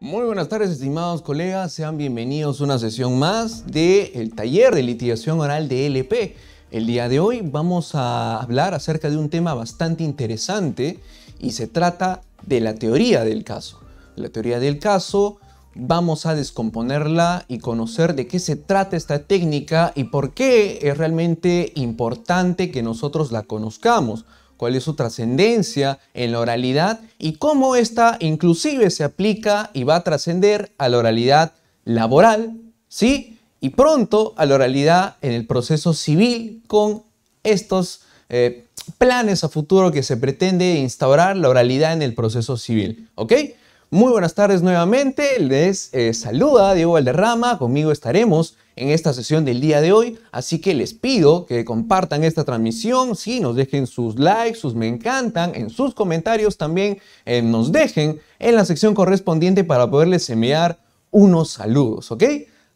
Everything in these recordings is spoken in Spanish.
Muy buenas tardes, estimados colegas. Sean bienvenidos a una sesión más del taller de litigación oral de LP. El día de hoy vamos a hablar acerca de un tema bastante interesante y se trata de la teoría del caso. La teoría del caso vamos a descomponerla y conocer de qué se trata esta técnica y por qué es realmente importante que nosotros la conozcamos cuál es su trascendencia en la oralidad y cómo esta inclusive se aplica y va a trascender a la oralidad laboral, ¿sí? Y pronto a la oralidad en el proceso civil con estos eh, planes a futuro que se pretende instaurar la oralidad en el proceso civil, ¿ok? Muy buenas tardes nuevamente, les eh, saluda Diego Valderrama, conmigo estaremos en esta sesión del día de hoy, así que les pido que compartan esta transmisión, sí, nos dejen sus likes, sus me encantan, en sus comentarios también eh, nos dejen en la sección correspondiente para poderles enviar unos saludos, ¿ok?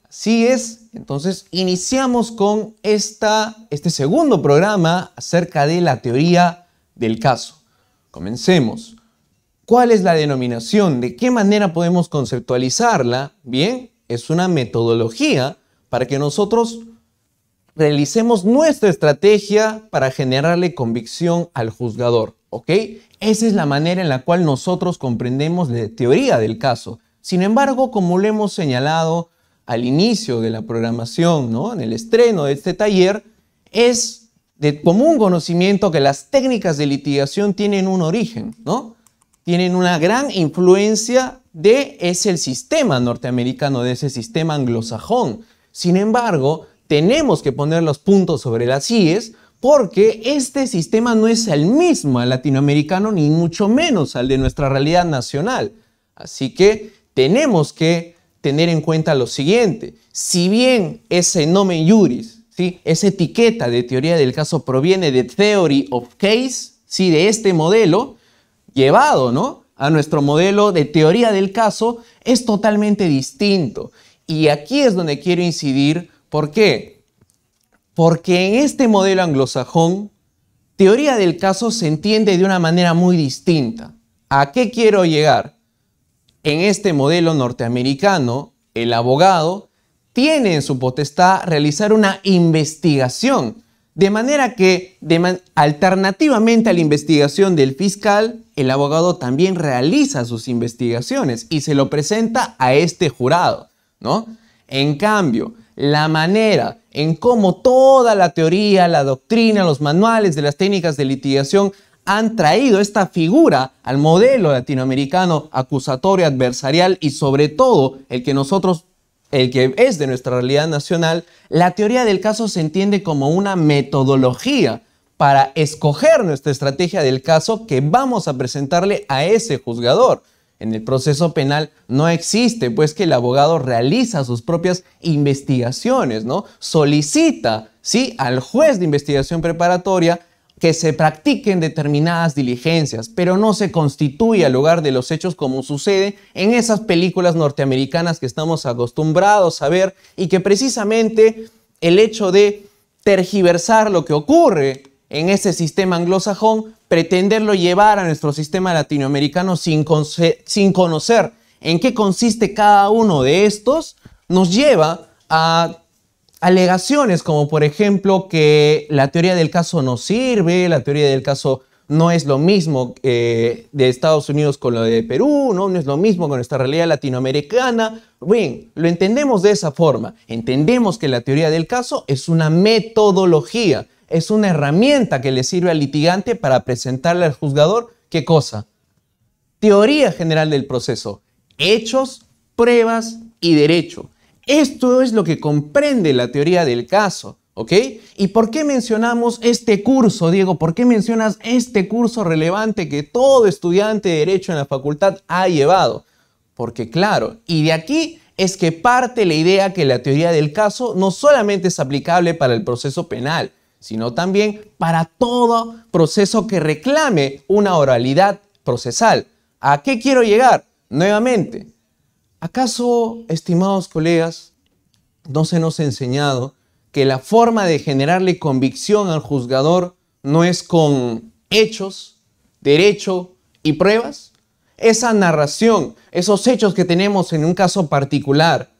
Así es, entonces iniciamos con esta, este segundo programa acerca de la teoría del caso. Comencemos. ¿Cuál es la denominación? ¿De qué manera podemos conceptualizarla? Bien, es una metodología para que nosotros realicemos nuestra estrategia para generarle convicción al juzgador, ¿ok? Esa es la manera en la cual nosotros comprendemos la teoría del caso. Sin embargo, como lo hemos señalado al inicio de la programación, ¿no? En el estreno de este taller, es de común conocimiento que las técnicas de litigación tienen un origen, ¿no? tienen una gran influencia de ese sistema norteamericano, de ese sistema anglosajón. Sin embargo, tenemos que poner los puntos sobre las IES porque este sistema no es el mismo al latinoamericano ni mucho menos al de nuestra realidad nacional. Así que tenemos que tener en cuenta lo siguiente. Si bien ese nomen juris, ¿sí? esa etiqueta de teoría del caso proviene de Theory of Case, ¿sí? de este modelo, llevado ¿no? a nuestro modelo de teoría del caso es totalmente distinto. Y aquí es donde quiero incidir. ¿Por qué? Porque en este modelo anglosajón, teoría del caso se entiende de una manera muy distinta. ¿A qué quiero llegar? En este modelo norteamericano, el abogado tiene en su potestad realizar una investigación de manera que, alternativamente a la investigación del fiscal, el abogado también realiza sus investigaciones y se lo presenta a este jurado, ¿no? En cambio, la manera en cómo toda la teoría, la doctrina, los manuales de las técnicas de litigación han traído esta figura al modelo latinoamericano acusatorio adversarial y sobre todo el que nosotros el que es de nuestra realidad nacional, la teoría del caso se entiende como una metodología para escoger nuestra estrategia del caso que vamos a presentarle a ese juzgador. En el proceso penal no existe, pues que el abogado realiza sus propias investigaciones, ¿no? Solicita, ¿sí? Al juez de investigación preparatoria que se practiquen determinadas diligencias, pero no se constituye al lugar de los hechos como sucede en esas películas norteamericanas que estamos acostumbrados a ver y que precisamente el hecho de tergiversar lo que ocurre en ese sistema anglosajón, pretenderlo llevar a nuestro sistema latinoamericano sin, sin conocer en qué consiste cada uno de estos, nos lleva a alegaciones como por ejemplo que la teoría del caso no sirve, la teoría del caso no es lo mismo eh, de Estados Unidos con lo de Perú, ¿no? no es lo mismo con nuestra realidad latinoamericana. Bien, lo entendemos de esa forma. Entendemos que la teoría del caso es una metodología, es una herramienta que le sirve al litigante para presentarle al juzgador qué cosa. Teoría general del proceso, hechos, pruebas y derecho. Esto es lo que comprende la teoría del caso. ¿Ok? ¿Y por qué mencionamos este curso, Diego? ¿Por qué mencionas este curso relevante que todo estudiante de Derecho en la facultad ha llevado? Porque claro, y de aquí es que parte la idea que la teoría del caso no solamente es aplicable para el proceso penal, sino también para todo proceso que reclame una oralidad procesal. ¿A qué quiero llegar? Nuevamente, ¿Acaso, estimados colegas, no se nos ha enseñado que la forma de generarle convicción al juzgador no es con hechos, derecho y pruebas? Esa narración, esos hechos que tenemos en un caso particular,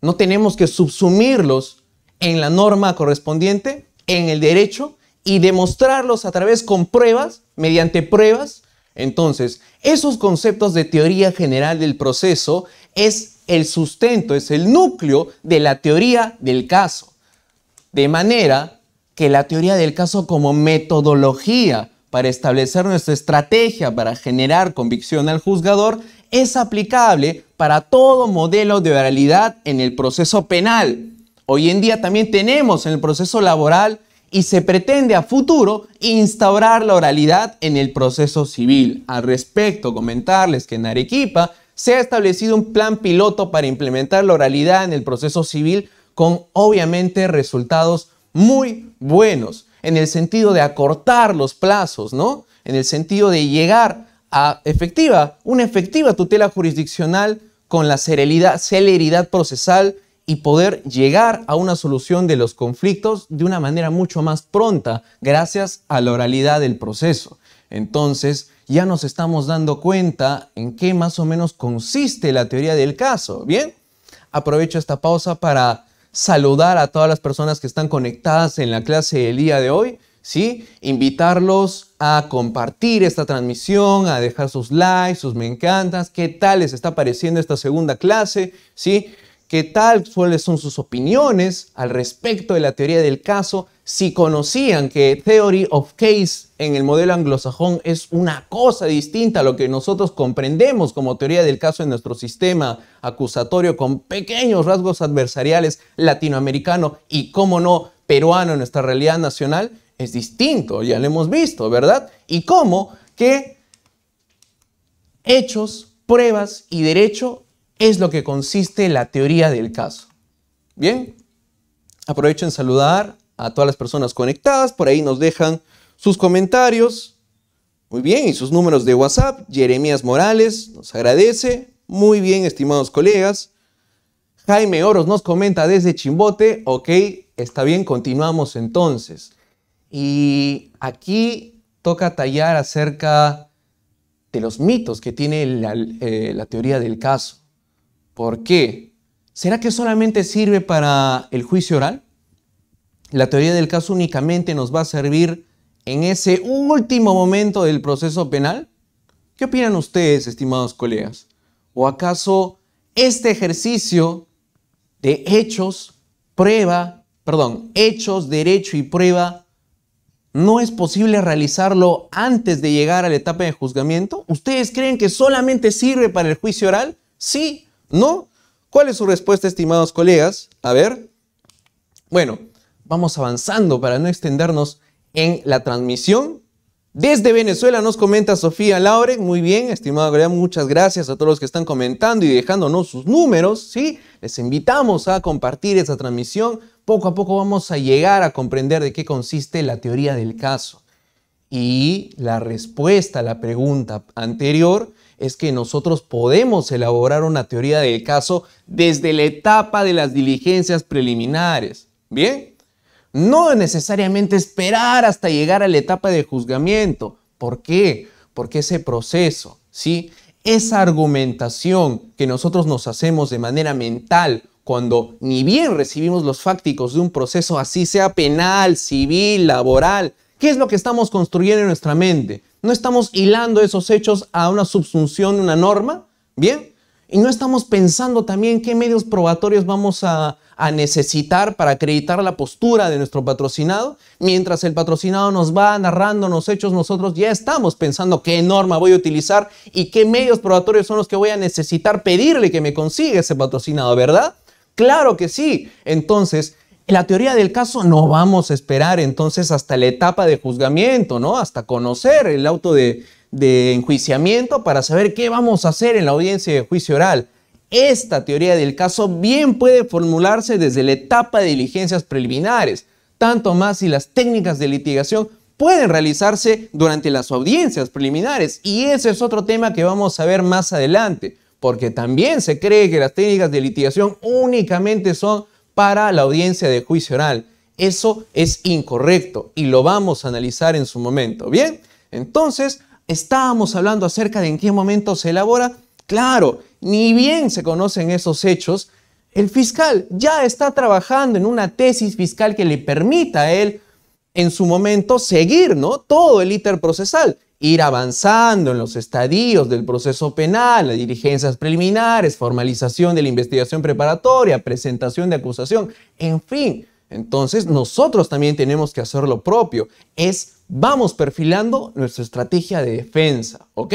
¿no tenemos que subsumirlos en la norma correspondiente, en el derecho, y demostrarlos a través con pruebas, mediante pruebas? Entonces, esos conceptos de teoría general del proceso es el sustento, es el núcleo de la teoría del caso. De manera que la teoría del caso como metodología para establecer nuestra estrategia para generar convicción al juzgador es aplicable para todo modelo de oralidad en el proceso penal. Hoy en día también tenemos en el proceso laboral y se pretende a futuro instaurar la oralidad en el proceso civil. Al respecto, comentarles que en Arequipa se ha establecido un plan piloto para implementar la oralidad en el proceso civil con obviamente resultados muy buenos, en el sentido de acortar los plazos, ¿no? En el sentido de llegar a una efectiva tutela jurisdiccional con la celeridad procesal y poder llegar a una solución de los conflictos de una manera mucho más pronta gracias a la oralidad del proceso. Entonces, ya nos estamos dando cuenta en qué más o menos consiste la teoría del caso. Bien, aprovecho esta pausa para saludar a todas las personas que están conectadas en la clase del día de hoy. ¿Sí? Invitarlos a compartir esta transmisión, a dejar sus likes, sus me encantas, qué tal les está pareciendo esta segunda clase, ¿sí? qué tal, cuáles son sus opiniones al respecto de la teoría del caso, si conocían que Theory of Case en el modelo anglosajón es una cosa distinta a lo que nosotros comprendemos como teoría del caso en nuestro sistema acusatorio con pequeños rasgos adversariales latinoamericano y, cómo no, peruano en nuestra realidad nacional, es distinto, ya lo hemos visto, ¿verdad? Y cómo que hechos, pruebas y derecho es lo que consiste la teoría del caso. Bien, aprovecho en saludar a todas las personas conectadas, por ahí nos dejan sus comentarios. Muy bien, y sus números de WhatsApp. Jeremías Morales nos agradece. Muy bien, estimados colegas. Jaime Oros nos comenta desde Chimbote. Ok, está bien, continuamos entonces. Y aquí toca tallar acerca de los mitos que tiene la, eh, la teoría del caso. ¿Por qué? ¿Será que solamente sirve para el juicio oral? La teoría del caso únicamente nos va a servir en ese último momento del proceso penal. ¿Qué opinan ustedes, estimados colegas? ¿O acaso este ejercicio de hechos, prueba, perdón, hechos, derecho y prueba, no es posible realizarlo antes de llegar a la etapa de juzgamiento? ¿Ustedes creen que solamente sirve para el juicio oral? Sí, ¿No? ¿Cuál es su respuesta, estimados colegas? A ver. Bueno, vamos avanzando para no extendernos en la transmisión. Desde Venezuela nos comenta Sofía Laure. Muy bien, estimado colega, muchas gracias a todos los que están comentando y dejándonos sus números. ¿sí? Les invitamos a compartir esta transmisión. Poco a poco vamos a llegar a comprender de qué consiste la teoría del caso. Y la respuesta a la pregunta anterior es que nosotros podemos elaborar una teoría del caso desde la etapa de las diligencias preliminares. ¿Bien? No necesariamente esperar hasta llegar a la etapa de juzgamiento. ¿Por qué? Porque ese proceso, ¿sí? Esa argumentación que nosotros nos hacemos de manera mental cuando ni bien recibimos los fácticos de un proceso así sea penal, civil, laboral, ¿qué es lo que estamos construyendo en nuestra mente? no estamos hilando esos hechos a una subsunción una norma, ¿bien? Y no estamos pensando también qué medios probatorios vamos a, a, necesitar para acreditar la postura de nuestro patrocinado. Mientras el patrocinado nos va narrando los hechos, nosotros ya estamos pensando qué norma voy a utilizar y qué medios probatorios son los que voy a necesitar pedirle que me consiga ese patrocinado, ¿verdad? Claro que sí. Entonces, la teoría del caso no vamos a esperar entonces hasta la etapa de juzgamiento, ¿no? Hasta conocer el auto de, de enjuiciamiento para saber qué vamos a hacer en la audiencia de juicio oral. Esta teoría del caso bien puede formularse desde la etapa de diligencias preliminares, tanto más si las técnicas de litigación pueden realizarse durante las audiencias preliminares y ese es otro tema que vamos a ver más adelante, porque también se cree que las técnicas de litigación únicamente son para la audiencia de juicio oral. Eso es incorrecto y lo vamos a analizar en su momento. Bien, entonces estábamos hablando acerca de en qué momento se elabora. Claro, ni bien se conocen esos hechos, el fiscal ya está trabajando en una tesis fiscal que le permita a él en su momento seguir ¿no? todo el íter procesal ir avanzando en los estadios del proceso penal, las diligencias preliminares, formalización de la investigación preparatoria, presentación de acusación, en fin. Entonces nosotros también tenemos que hacer lo propio, es vamos perfilando nuestra estrategia de defensa, ¿ok?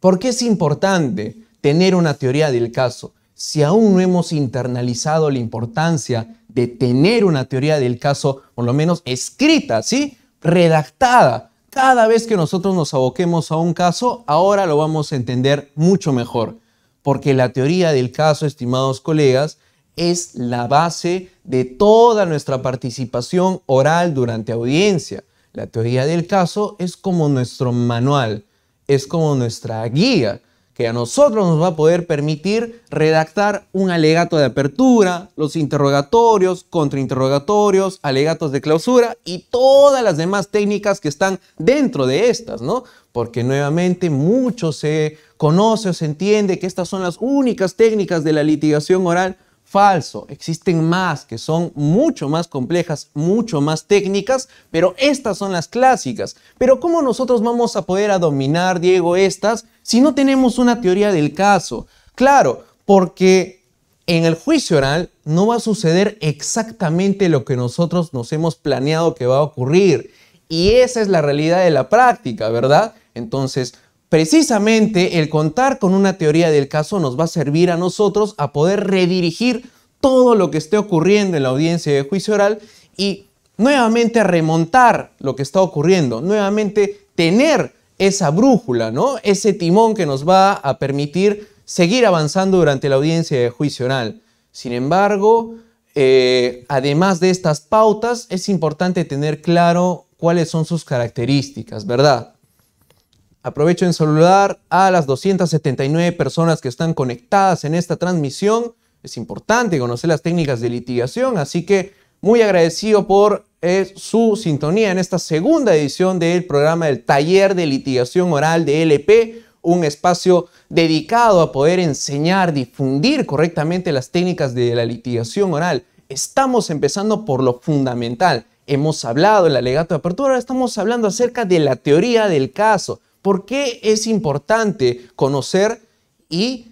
¿Por qué es importante tener una teoría del caso? Si aún no hemos internalizado la importancia de tener una teoría del caso, por lo menos escrita, ¿sí? Redactada, cada vez que nosotros nos aboquemos a un caso, ahora lo vamos a entender mucho mejor, porque la teoría del caso, estimados colegas, es la base de toda nuestra participación oral durante audiencia. La teoría del caso es como nuestro manual, es como nuestra guía que a nosotros nos va a poder permitir redactar un alegato de apertura, los interrogatorios, contrainterrogatorios, alegatos de clausura y todas las demás técnicas que están dentro de estas, ¿no? Porque nuevamente mucho se conoce o se entiende que estas son las únicas técnicas de la litigación oral Falso, existen más que son mucho más complejas, mucho más técnicas, pero estas son las clásicas. Pero ¿cómo nosotros vamos a poder dominar, Diego, estas si no tenemos una teoría del caso? Claro, porque en el juicio oral no va a suceder exactamente lo que nosotros nos hemos planeado que va a ocurrir. Y esa es la realidad de la práctica, ¿verdad? Entonces, Precisamente el contar con una teoría del caso nos va a servir a nosotros a poder redirigir todo lo que esté ocurriendo en la audiencia de juicio oral y nuevamente remontar lo que está ocurriendo, nuevamente tener esa brújula, ¿no? Ese timón que nos va a permitir seguir avanzando durante la audiencia de juicio oral. Sin embargo, eh, además de estas pautas, es importante tener claro cuáles son sus características, ¿verdad? Aprovecho en saludar a las 279 personas que están conectadas en esta transmisión. Es importante conocer las técnicas de litigación, así que muy agradecido por eh, su sintonía en esta segunda edición del programa del Taller de Litigación Oral de LP, un espacio dedicado a poder enseñar, difundir correctamente las técnicas de la litigación oral. Estamos empezando por lo fundamental. Hemos hablado el alegato de apertura, estamos hablando acerca de la teoría del caso, ¿Por qué es importante conocer y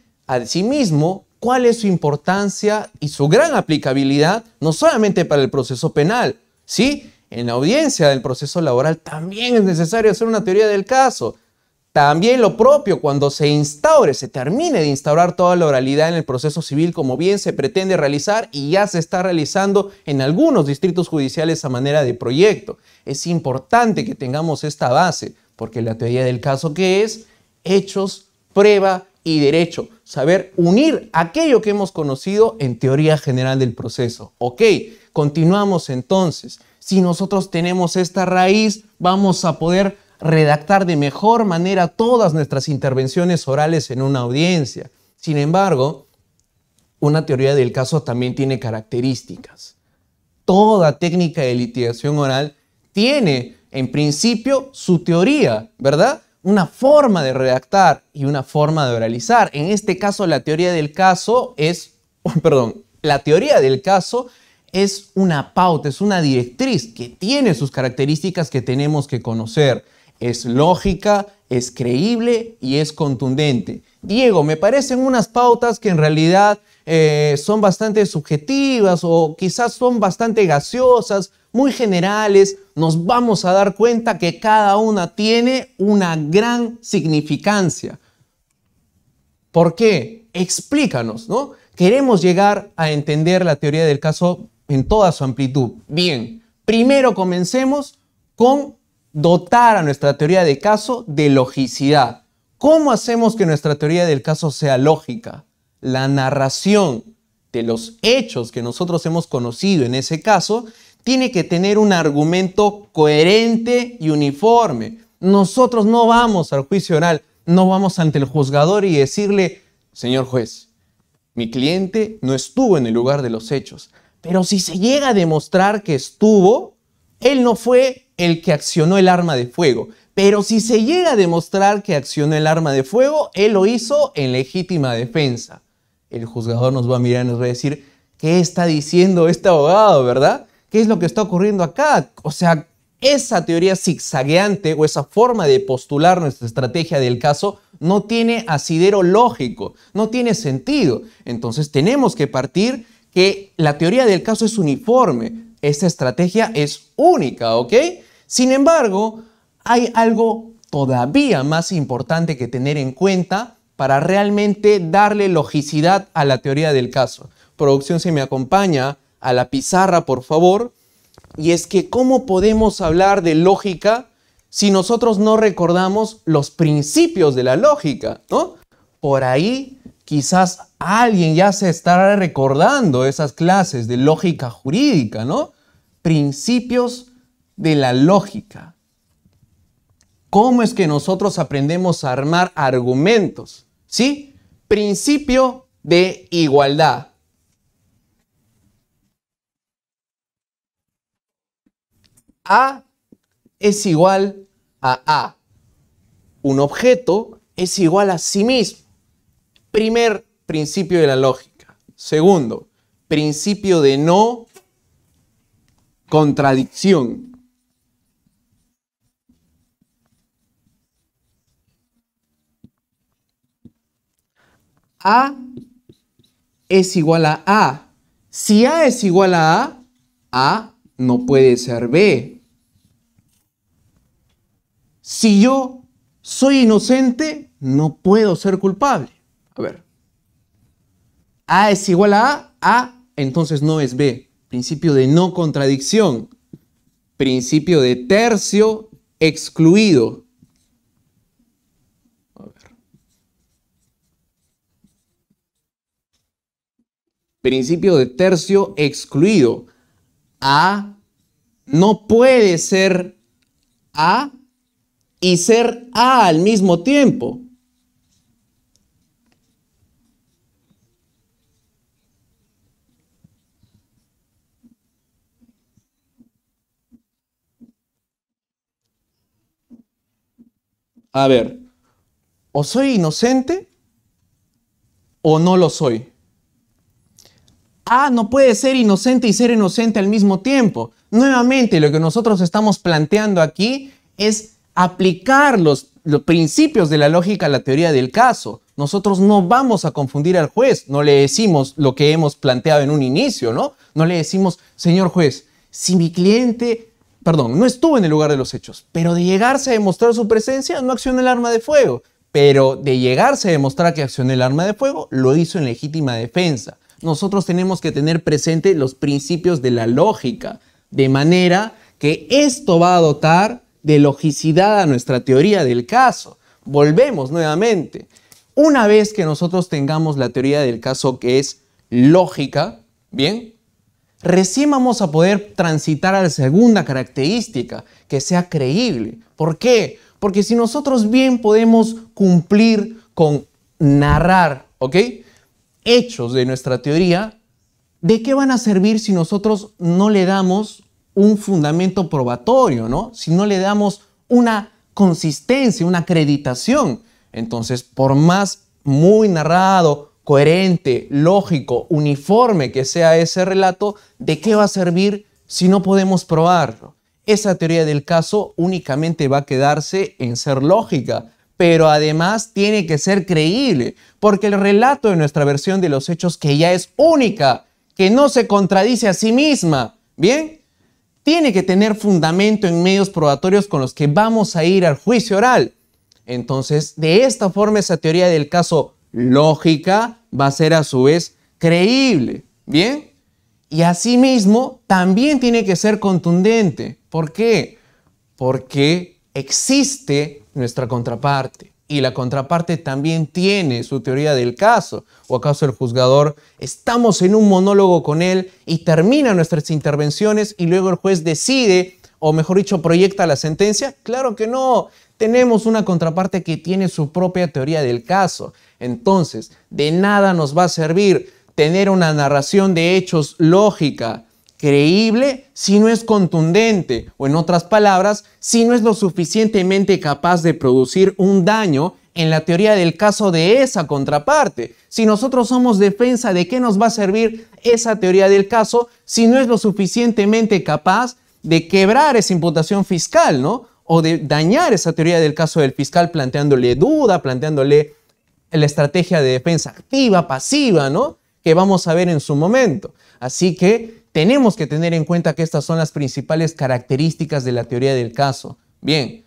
mismo, cuál es su importancia y su gran aplicabilidad, no solamente para el proceso penal, ¿sí? En la audiencia del proceso laboral también es necesario hacer una teoría del caso. También lo propio cuando se instaure, se termine de instaurar toda la oralidad en el proceso civil como bien se pretende realizar y ya se está realizando en algunos distritos judiciales a manera de proyecto. Es importante que tengamos esta base. Porque la teoría del caso que es hechos, prueba y derecho. Saber unir aquello que hemos conocido en teoría general del proceso. Ok, continuamos entonces. Si nosotros tenemos esta raíz, vamos a poder redactar de mejor manera todas nuestras intervenciones orales en una audiencia. Sin embargo, una teoría del caso también tiene características. Toda técnica de litigación oral tiene en principio, su teoría, ¿verdad? Una forma de redactar y una forma de oralizar. En este caso, la teoría del caso es, oh, perdón, la teoría del caso es una pauta, es una directriz que tiene sus características que tenemos que conocer. Es lógica, es creíble y es contundente. Diego, me parecen unas pautas que en realidad eh, son bastante subjetivas o quizás son bastante gaseosas muy generales, nos vamos a dar cuenta que cada una tiene una gran significancia. ¿Por qué? Explícanos, ¿no? Queremos llegar a entender la teoría del caso en toda su amplitud. Bien, primero comencemos con dotar a nuestra teoría de caso de logicidad. ¿Cómo hacemos que nuestra teoría del caso sea lógica? La narración de los hechos que nosotros hemos conocido en ese caso tiene que tener un argumento coherente y uniforme. Nosotros no vamos al juicio oral, no vamos ante el juzgador y decirle, señor juez, mi cliente no estuvo en el lugar de los hechos, pero si se llega a demostrar que estuvo, él no fue el que accionó el arma de fuego. Pero si se llega a demostrar que accionó el arma de fuego, él lo hizo en legítima defensa. El juzgador nos va a mirar y nos va a decir, ¿qué está diciendo este abogado, verdad? ¿Qué es lo que está ocurriendo acá? O sea, esa teoría zigzagueante o esa forma de postular nuestra estrategia del caso no tiene asidero lógico, no tiene sentido. Entonces tenemos que partir que la teoría del caso es uniforme, Esa estrategia es única, ¿ok? Sin embargo, hay algo todavía más importante que tener en cuenta para realmente darle logicidad a la teoría del caso. Producción, se me acompaña, a la pizarra, por favor, y es que ¿cómo podemos hablar de lógica si nosotros no recordamos los principios de la lógica? ¿no? Por ahí quizás alguien ya se estará recordando esas clases de lógica jurídica, ¿no? Principios de la lógica. ¿Cómo es que nosotros aprendemos a armar argumentos? ¿Sí? Principio de igualdad. A es igual a A. Un objeto es igual a sí mismo. Primer principio de la lógica. Segundo, principio de no contradicción. A es igual a A. Si A es igual a A, A no puede ser B si yo soy inocente, no puedo ser culpable. A ver. A es igual a A, A entonces no es B. Principio de no contradicción. Principio de tercio excluido. A ver. Principio de tercio excluido. A no puede ser A y ser A al mismo tiempo. A ver, o soy inocente o no lo soy. A no puede ser inocente y ser inocente al mismo tiempo. Nuevamente, lo que nosotros estamos planteando aquí es aplicar los, principios de la lógica a la teoría del caso. Nosotros no vamos a confundir al juez, no le decimos lo que hemos planteado en un inicio, ¿no? No le decimos, señor juez, si mi cliente, perdón, no estuvo en el lugar de los hechos, pero de llegarse a demostrar su presencia, no accionó el arma de fuego, pero de llegarse a demostrar que accionó el arma de fuego, lo hizo en legítima defensa. Nosotros tenemos que tener presente los principios de la lógica, de manera que esto va a dotar de logicidad a nuestra teoría del caso. Volvemos nuevamente. Una vez que nosotros tengamos la teoría del caso que es lógica, ¿bien? Recién vamos a poder transitar a la segunda característica, que sea creíble. ¿Por qué? Porque si nosotros bien podemos cumplir con narrar, ¿ok? Hechos de nuestra teoría, ¿de qué van a servir si nosotros no le damos un fundamento probatorio, ¿no? Si no le damos una consistencia, una acreditación. Entonces, por más muy narrado, coherente, lógico, uniforme que sea ese relato, ¿de qué va a servir si no podemos probarlo? Esa teoría del caso únicamente va a quedarse en ser lógica, pero además tiene que ser creíble, porque el relato de nuestra versión de los hechos que ya es única, que no se contradice a sí misma, ¿bien? tiene que tener fundamento en medios probatorios con los que vamos a ir al juicio oral. Entonces, de esta forma, esa teoría del caso lógica va a ser a su vez creíble. ¿Bien? Y asimismo, también tiene que ser contundente. ¿Por qué? Porque existe nuestra contraparte y la contraparte también tiene su teoría del caso. ¿O acaso el juzgador estamos en un monólogo con él y termina nuestras intervenciones y luego el juez decide, o mejor dicho, proyecta la sentencia? Claro que no. Tenemos una contraparte que tiene su propia teoría del caso. Entonces, de nada nos va a servir tener una narración de hechos lógica, creíble si no es contundente o en otras palabras, si no es lo suficientemente capaz de producir un daño en la teoría del caso de esa contraparte. Si nosotros somos defensa, ¿de qué nos va a servir esa teoría del caso si no es lo suficientemente capaz de quebrar esa imputación fiscal, ¿no? O de dañar esa teoría del caso del fiscal planteándole duda, planteándole la estrategia de defensa activa, pasiva, ¿no? Que vamos a ver en su momento. Así que tenemos que tener en cuenta que estas son las principales características de la teoría del caso. Bien,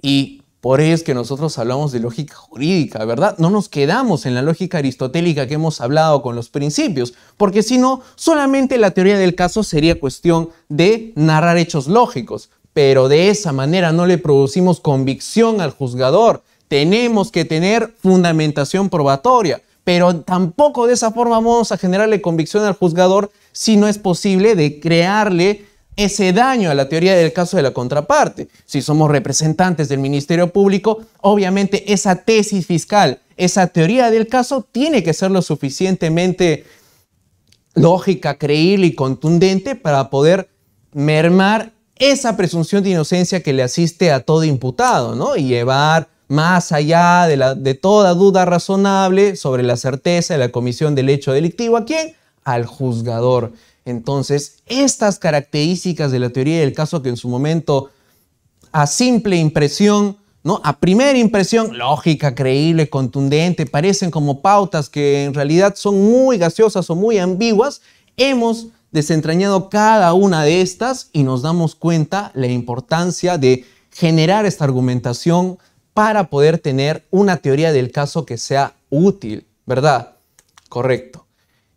y por eso es que nosotros hablamos de lógica jurídica, ¿verdad? No nos quedamos en la lógica aristotélica que hemos hablado con los principios, porque si no, solamente la teoría del caso sería cuestión de narrar hechos lógicos, pero de esa manera no le producimos convicción al juzgador. Tenemos que tener fundamentación probatoria pero tampoco de esa forma vamos a generarle convicción al juzgador si no es posible de crearle ese daño a la teoría del caso de la contraparte. Si somos representantes del Ministerio Público, obviamente esa tesis fiscal, esa teoría del caso tiene que ser lo suficientemente lógica, creíble y contundente para poder mermar esa presunción de inocencia que le asiste a todo imputado, ¿no? Y llevar más allá de, toda duda razonable sobre la certeza de la comisión del hecho delictivo. ¿A quién? Al juzgador. Entonces, estas características de la teoría del caso que en su momento, a simple impresión, ¿no? A primera impresión, lógica, creíble, contundente, parecen como pautas que en realidad son muy gaseosas o muy ambiguas, hemos desentrañado cada una de estas y nos damos cuenta la importancia de generar esta argumentación para poder tener una teoría del caso que sea útil, ¿verdad? Correcto.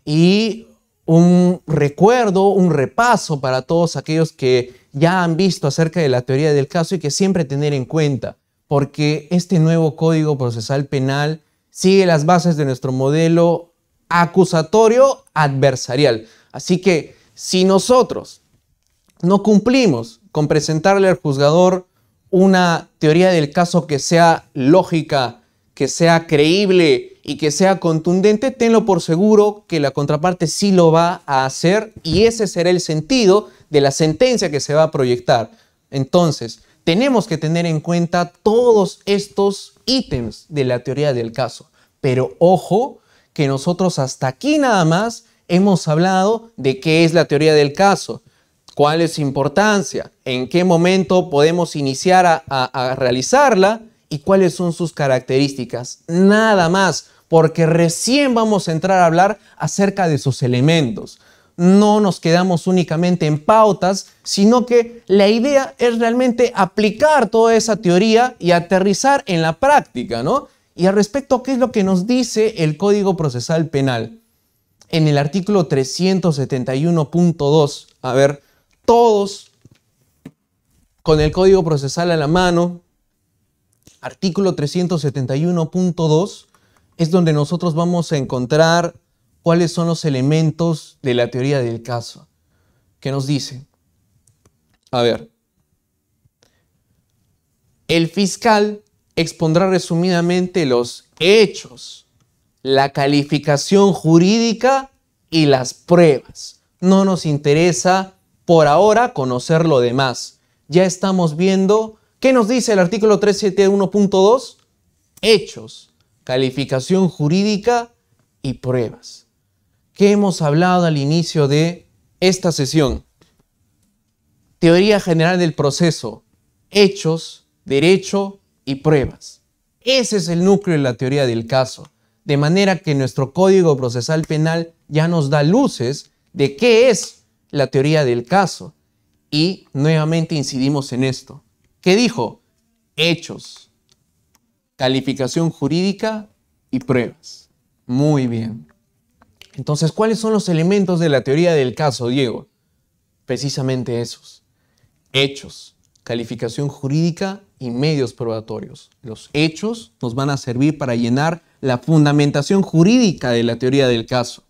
Y un recuerdo, un repaso para todos aquellos que ya han visto acerca de la teoría del caso y que siempre tener en cuenta, porque este nuevo código procesal penal sigue las bases de nuestro modelo acusatorio adversarial. Así que si nosotros no cumplimos con presentarle al juzgador una teoría del caso que sea lógica, que sea creíble y que sea contundente, tenlo por seguro que la contraparte sí lo va a hacer y ese será el sentido de la sentencia que se va a proyectar. Entonces, tenemos que tener en cuenta todos estos ítems de la teoría del caso. Pero ojo que nosotros hasta aquí nada más hemos hablado de qué es la teoría del caso cuál es su importancia, en qué momento podemos iniciar a, realizarla y cuáles son sus características. Nada más, porque recién vamos a entrar a hablar acerca de sus elementos. No nos quedamos únicamente en pautas, sino que la idea es realmente aplicar toda esa teoría y aterrizar en la práctica, ¿no? Y al respecto, ¿qué es lo que nos dice el Código Procesal Penal? En el artículo 371.2, a ver, todos con el código procesal a la mano, artículo 371.2, es donde nosotros vamos a encontrar cuáles son los elementos de la teoría del caso. que nos dice? A ver. El fiscal expondrá resumidamente los hechos, la calificación jurídica y las pruebas. No nos interesa por ahora conocer lo demás. Ya estamos viendo, ¿qué nos dice el artículo 371.2? Hechos, calificación jurídica y pruebas. ¿Qué hemos hablado al inicio de esta sesión? Teoría general del proceso, hechos, derecho y pruebas. Ese es el núcleo de la teoría del caso. De manera que nuestro Código Procesal Penal ya nos da luces de qué es la teoría del caso. Y nuevamente incidimos en esto. ¿Qué dijo? Hechos, calificación jurídica y pruebas. Muy bien. Entonces, ¿cuáles son los elementos de la teoría del caso, Diego? Precisamente esos. Hechos, calificación jurídica y medios probatorios. Los hechos nos van a servir para llenar la fundamentación jurídica de la teoría del caso.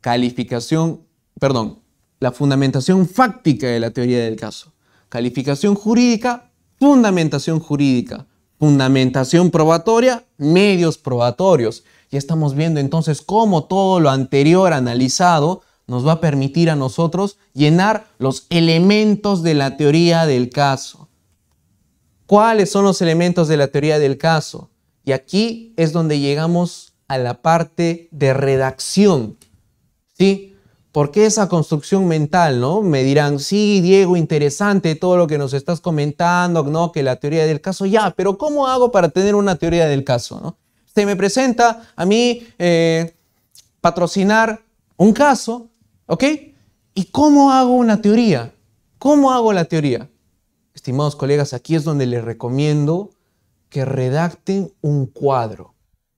Calificación, perdón, la fundamentación fáctica de la teoría del caso. Calificación jurídica, fundamentación jurídica. Fundamentación probatoria, medios probatorios. Ya estamos viendo entonces cómo todo lo anterior analizado nos va a permitir a nosotros llenar los elementos de la teoría del caso. ¿Cuáles son los elementos de la teoría del caso? Y aquí es donde llegamos a la parte de redacción. ¿Sí? ¿Por esa construcción mental, no? Me dirán, sí, Diego, interesante todo lo que nos estás comentando, ¿no? Que la teoría del caso, ya, pero ¿cómo hago para tener una teoría del caso, no? Se me presenta a mí eh, patrocinar un caso, ¿ok? ¿Y cómo hago una teoría? ¿Cómo hago la teoría? Estimados colegas, aquí es donde les recomiendo que redacten un cuadro.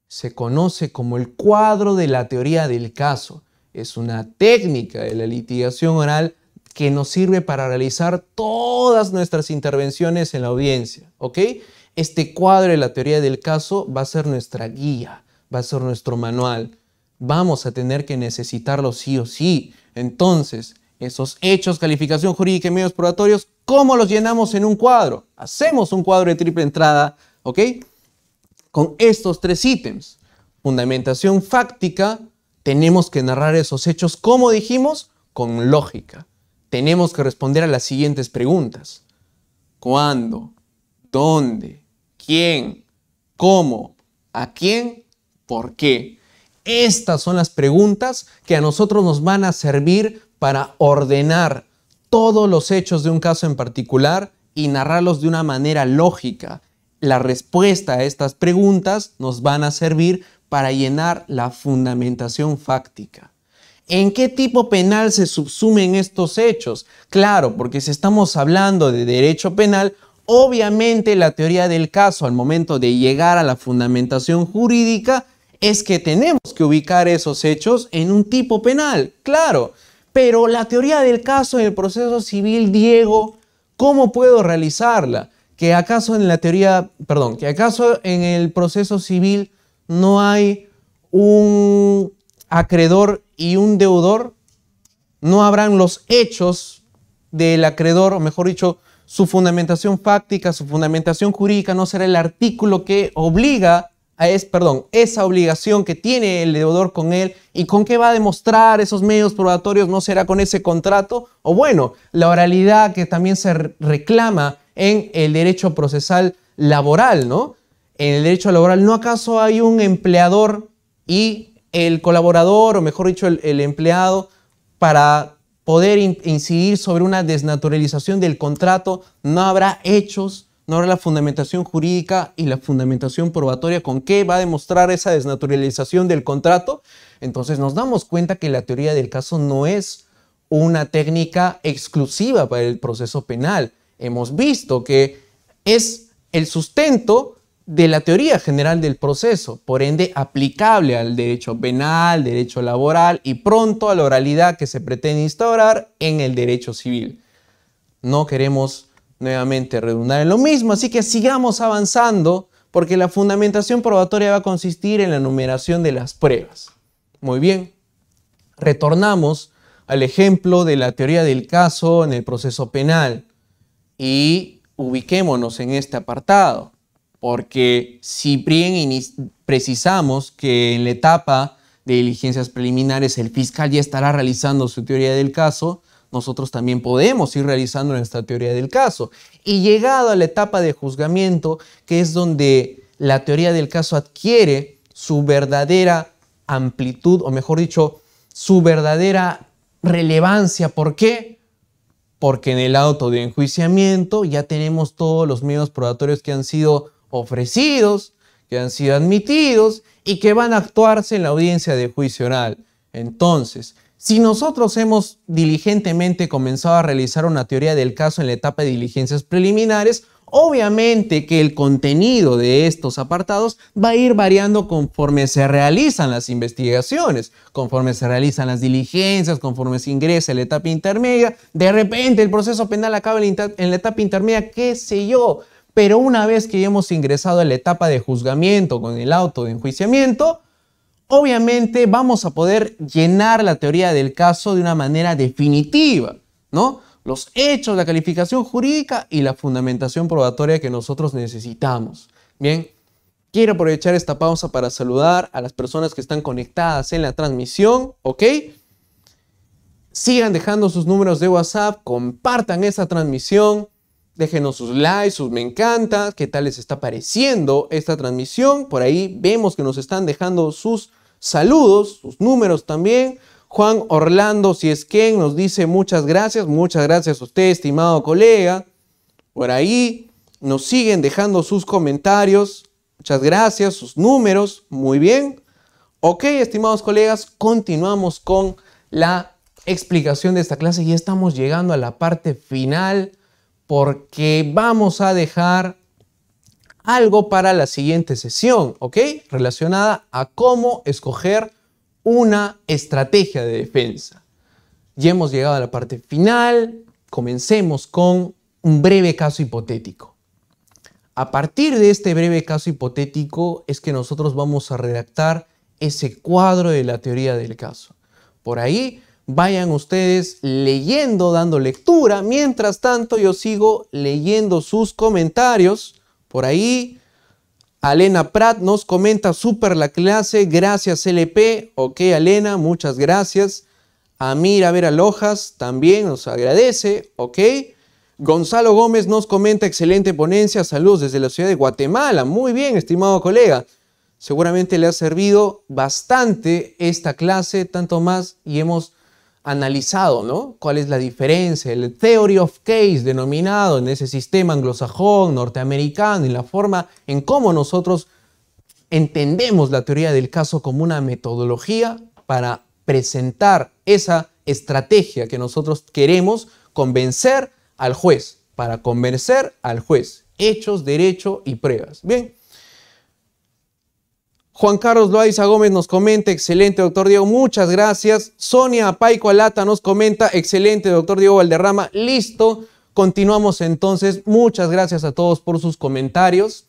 Se conoce como el cuadro de la teoría del caso es una técnica de la litigación oral que nos sirve para realizar todas nuestras intervenciones en la audiencia, ¿ok? Este cuadro de la teoría del caso va a ser nuestra guía, va a ser nuestro manual. Vamos a tener que necesitarlo sí o sí. Entonces, esos hechos, calificación jurídica y medios probatorios, ¿cómo los llenamos en un cuadro? Hacemos un cuadro de triple entrada, ¿ok? Con estos tres ítems. Fundamentación fáctica, tenemos que narrar esos hechos, como dijimos, con lógica. Tenemos que responder a las siguientes preguntas. ¿Cuándo? ¿Dónde? ¿Quién? ¿Cómo? ¿A quién? ¿Por qué? Estas son las preguntas que a nosotros nos van a servir para ordenar todos los hechos de un caso en particular y narrarlos de una manera lógica. La respuesta a estas preguntas nos van a servir para llenar la fundamentación fáctica. ¿En qué tipo penal se subsumen estos hechos? Claro, porque si estamos hablando de derecho penal, obviamente la teoría del caso al momento de llegar a la fundamentación jurídica es que tenemos que ubicar esos hechos en un tipo penal, claro. Pero la teoría del caso en el proceso civil, Diego, ¿cómo puedo realizarla? Que acaso en la teoría, perdón, que acaso en el proceso civil no hay un acreedor y un deudor, no habrán los hechos del acreedor, o mejor dicho, su fundamentación fáctica, su fundamentación jurídica no será el artículo que obliga a perdón, esa obligación que tiene el deudor con él y con qué va a demostrar esos medios probatorios no será con ese contrato o bueno, la oralidad que también se reclama en el derecho procesal laboral, ¿no? en el derecho laboral, ¿no acaso hay un empleador y el colaborador, o mejor dicho, el, empleado, para poder incidir sobre una desnaturalización del contrato, no habrá hechos, no habrá la fundamentación jurídica y la fundamentación probatoria con qué va a demostrar esa desnaturalización del contrato. Entonces nos damos cuenta que la teoría del caso no es una técnica exclusiva para el proceso penal. Hemos visto que es el sustento de la teoría general del proceso, por ende aplicable al derecho penal, derecho laboral y pronto a la oralidad que se pretende instaurar en el derecho civil. No queremos nuevamente redundar en lo mismo, así que sigamos avanzando porque la fundamentación probatoria va a consistir en la numeración de las pruebas. Muy bien, retornamos al ejemplo de la teoría del caso en el proceso penal y ubiquémonos en este apartado porque si bien precisamos que en la etapa de diligencias preliminares el fiscal ya estará realizando su teoría del caso, nosotros también podemos ir realizando nuestra teoría del caso. Y llegado a la etapa de juzgamiento, que es donde la teoría del caso adquiere su verdadera amplitud, o mejor dicho, su verdadera relevancia. ¿Por qué? Porque en el auto de enjuiciamiento ya tenemos todos los medios probatorios que han sido ofrecidos, que han sido admitidos y que van a actuarse en la audiencia de juicio oral. Entonces, si nosotros hemos diligentemente comenzado a realizar una teoría del caso en la etapa de diligencias preliminares, obviamente que el contenido de estos apartados va a ir variando conforme se realizan las investigaciones, conforme se realizan las diligencias, conforme se ingresa a la etapa intermedia. De repente el proceso penal acaba en la etapa intermedia, qué sé yo, pero una vez que hemos ingresado a la etapa de juzgamiento con el auto de enjuiciamiento, obviamente vamos a poder llenar la teoría del caso de una manera definitiva, ¿no? Los hechos, la calificación jurídica y la fundamentación probatoria que nosotros necesitamos. Bien, quiero aprovechar esta pausa para saludar a las personas que están conectadas en la transmisión, ¿ok? Sigan dejando sus números de WhatsApp, compartan esta transmisión, Déjenos sus likes, sus me encanta, qué tal les está pareciendo esta transmisión. Por ahí vemos que nos están dejando sus saludos, sus números también. Juan Orlando, si es quien, nos dice muchas gracias, muchas gracias a usted, estimado colega. Por ahí nos siguen dejando sus comentarios, muchas gracias, sus números, muy bien. Ok, estimados colegas, continuamos con la explicación de esta clase. Ya estamos llegando a la parte final porque vamos a dejar algo para la siguiente sesión, ¿ok? Relacionada a cómo escoger una estrategia de defensa. Ya hemos llegado a la parte final, comencemos con un breve caso hipotético. A partir de este breve caso hipotético es que nosotros vamos a redactar ese cuadro de la teoría del caso. Por ahí vayan ustedes leyendo, dando lectura. Mientras tanto, yo sigo leyendo sus comentarios. Por ahí, Alena Prat nos comenta, súper la clase, gracias LP. Ok, Alena, muchas gracias. Amira Vera Lojas también nos agradece, ok. Gonzalo Gómez nos comenta, excelente ponencia, saludos desde la ciudad de Guatemala. Muy bien, estimado colega. Seguramente le ha servido bastante esta clase, tanto más, y hemos analizado, ¿no? ¿Cuál es la diferencia? El theory of case denominado en ese sistema anglosajón, norteamericano, y la forma en cómo nosotros entendemos la teoría del caso como una metodología para presentar esa estrategia que nosotros queremos convencer al juez, para convencer al juez, hechos, derecho y pruebas. Bien. Juan Carlos Loaiza Gómez nos comenta, excelente doctor Diego, muchas gracias. Sonia Paico Alata nos comenta, excelente doctor Diego Valderrama, listo. Continuamos entonces, muchas gracias a todos por sus comentarios.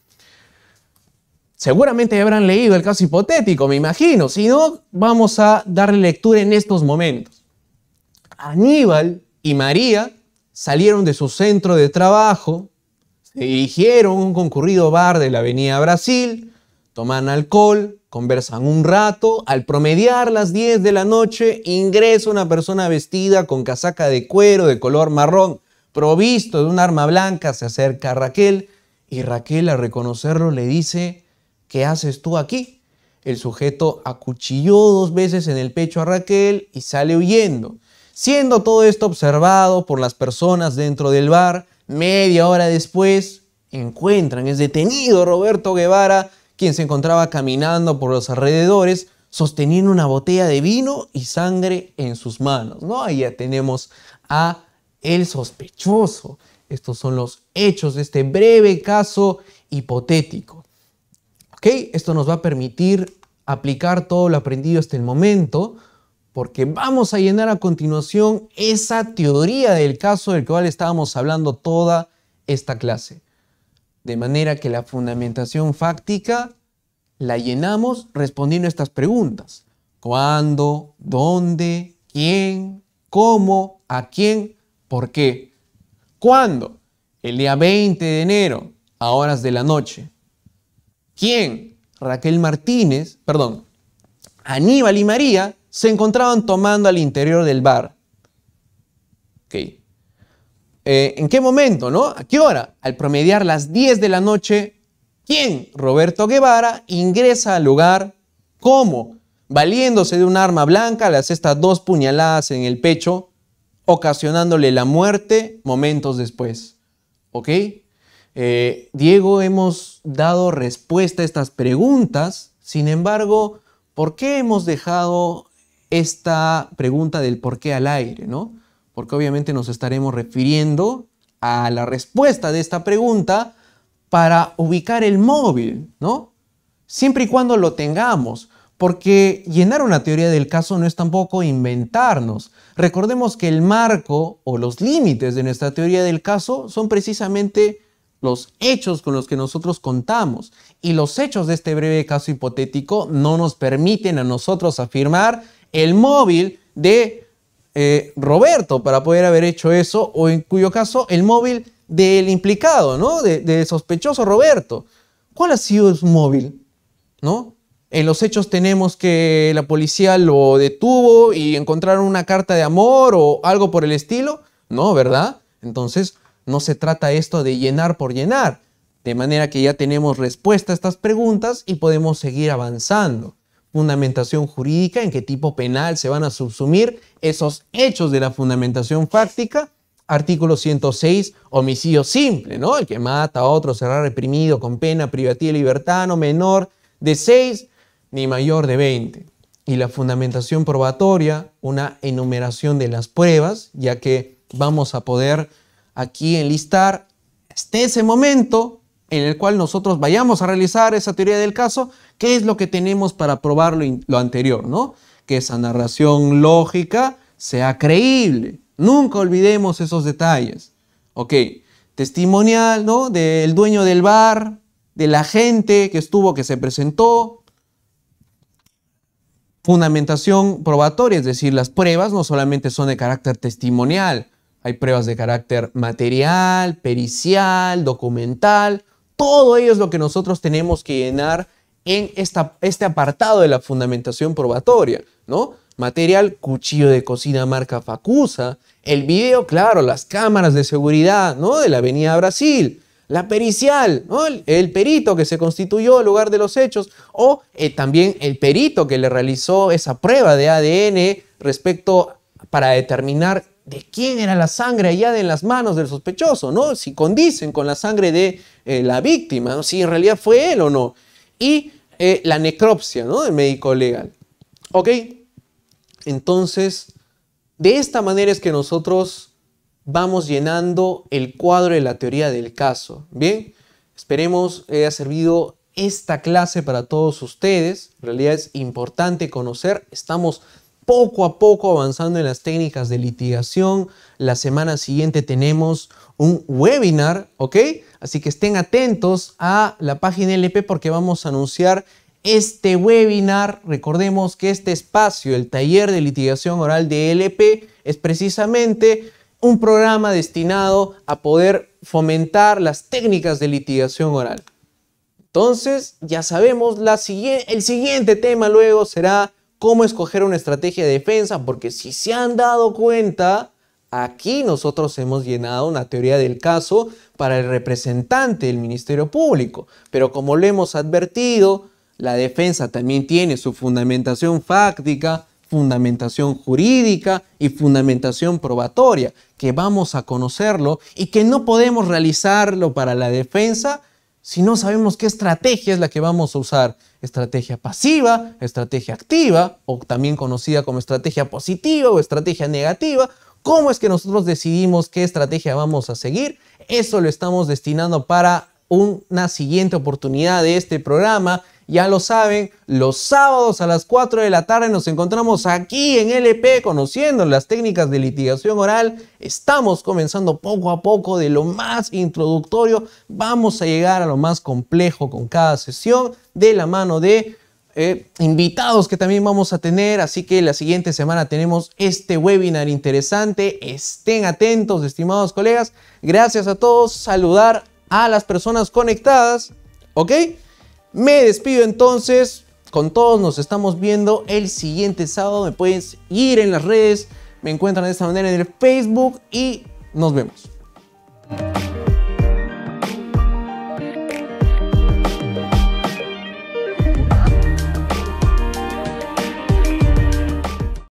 Seguramente habrán leído el caso hipotético, me imagino. Si no, vamos a darle lectura en estos momentos. Aníbal y María salieron de su centro de trabajo, se dirigieron un concurrido bar de la Avenida Brasil, Toman alcohol, conversan un rato, al promediar las 10 de la noche ingresa una persona vestida con casaca de cuero de color marrón, provisto de un arma blanca, se acerca a Raquel y Raquel al reconocerlo le dice, ¿qué haces tú aquí? El sujeto acuchilló dos veces en el pecho a Raquel y sale huyendo. Siendo todo esto observado por las personas dentro del bar, media hora después encuentran, es detenido Roberto Guevara quien se encontraba caminando por los alrededores sosteniendo una botella de vino y sangre en sus manos. ¿no? Ahí ya tenemos a el sospechoso. Estos son los hechos de este breve caso hipotético. ¿Ok? Esto nos va a permitir aplicar todo lo aprendido hasta el momento porque vamos a llenar a continuación esa teoría del caso del cual estábamos hablando toda esta clase. De manera que la fundamentación fáctica la llenamos respondiendo estas preguntas. ¿Cuándo? ¿Dónde? ¿Quién? ¿Cómo? ¿A quién? ¿Por qué? ¿Cuándo? El día 20 de enero, a horas de la noche. ¿Quién? Raquel Martínez, perdón, Aníbal y María se encontraban tomando al interior del bar. Eh, ¿En qué momento, no? ¿A qué hora? Al promediar las 10 de la noche, ¿quién? Roberto Guevara ingresa al lugar. ¿Cómo? Valiéndose de un arma blanca, le hace estas dos puñaladas en el pecho, ocasionándole la muerte momentos después. ¿Ok? Eh, Diego, hemos dado respuesta a estas preguntas. Sin embargo, ¿por qué hemos dejado esta pregunta del por qué al aire, no? porque obviamente nos estaremos refiriendo a la respuesta de esta pregunta para ubicar el móvil, ¿no? Siempre y cuando lo tengamos, porque llenar una teoría del caso no es tampoco inventarnos. Recordemos que el marco o los límites de nuestra teoría del caso son precisamente los hechos con los que nosotros contamos. Y los hechos de este breve caso hipotético no nos permiten a nosotros afirmar el móvil de eh, Roberto para poder haber hecho eso, o en cuyo caso el móvil del implicado, ¿no? De, sospechoso Roberto. ¿Cuál ha sido su móvil? ¿No? En los hechos tenemos que la policía lo detuvo y encontraron una carta de amor o algo por el estilo. No, ¿verdad? Entonces, no se trata esto de llenar por llenar. De manera que ya tenemos respuesta a estas preguntas y podemos seguir avanzando fundamentación jurídica, en qué tipo penal se van a subsumir esos hechos de la fundamentación fáctica. Artículo 106, homicidio simple, ¿no? El que mata a otro será reprimido con pena privativa de libertad no menor de 6 ni mayor de 20. Y la fundamentación probatoria, una enumeración de las pruebas, ya que vamos a poder aquí enlistar hasta ese momento en el cual nosotros vayamos a realizar esa teoría del caso, qué es lo que tenemos para probar lo, anterior, ¿no? Que esa narración lógica sea creíble. Nunca olvidemos esos detalles. Ok, testimonial, ¿no? Del dueño del bar, de la gente que estuvo, que se presentó. Fundamentación probatoria, es decir, las pruebas no solamente son de carácter testimonial, hay pruebas de carácter material, pericial, documental, todo ello es lo que nosotros tenemos que llenar en esta, este apartado de la fundamentación probatoria, ¿no? Material, cuchillo de cocina marca Facusa, el video, claro, las cámaras de seguridad, ¿no? De la Avenida Brasil, la pericial, ¿no? el, perito que se constituyó al lugar de los hechos, o eh, también el perito que le realizó esa prueba de ADN respecto para determinar de quién era la sangre allá en las manos del sospechoso, ¿no? Si condicen con la sangre de eh, la víctima, si en realidad fue él o no. Y eh, la necropsia, ¿no? Del médico legal. ¿Ok? Entonces, de esta manera es que nosotros vamos llenando el cuadro de la teoría del caso. Bien, esperemos haya servido esta clase para todos ustedes. En realidad es importante conocer. Estamos poco a poco avanzando en las técnicas de litigación. La semana siguiente tenemos un webinar, ¿ok? Así que estén atentos a la página LP porque vamos a anunciar este webinar. Recordemos que este espacio, el taller de litigación oral de LP, es precisamente un programa destinado a poder fomentar las técnicas de litigación oral. Entonces, ya sabemos, la el siguiente tema luego será cómo escoger una estrategia de defensa, porque si se han dado cuenta, aquí nosotros hemos llenado una teoría del caso para el representante del Ministerio Público, pero como lo hemos advertido, la defensa también tiene su fundamentación fáctica, fundamentación jurídica y fundamentación probatoria, que vamos a conocerlo y que no podemos realizarlo para la defensa si no sabemos qué estrategia es la que vamos a usar estrategia pasiva, estrategia activa, o también conocida como estrategia positiva o estrategia negativa. ¿Cómo es que nosotros decidimos qué estrategia vamos a seguir? Eso lo estamos destinando para una siguiente oportunidad de este programa ya lo saben, los sábados a las 4 de la tarde nos encontramos aquí en LP conociendo las técnicas de litigación oral. Estamos comenzando poco a poco de lo más introductorio. Vamos a llegar a lo más complejo con cada sesión de la mano de eh, invitados que también vamos a tener, así que la siguiente semana tenemos este webinar interesante. Estén atentos, estimados colegas. Gracias a todos. Saludar a las personas conectadas. ¿Ok? Me despido entonces. Con todos nos estamos viendo el siguiente sábado. Me pueden ir en las redes. Me encuentran de esta manera en el Facebook y nos vemos.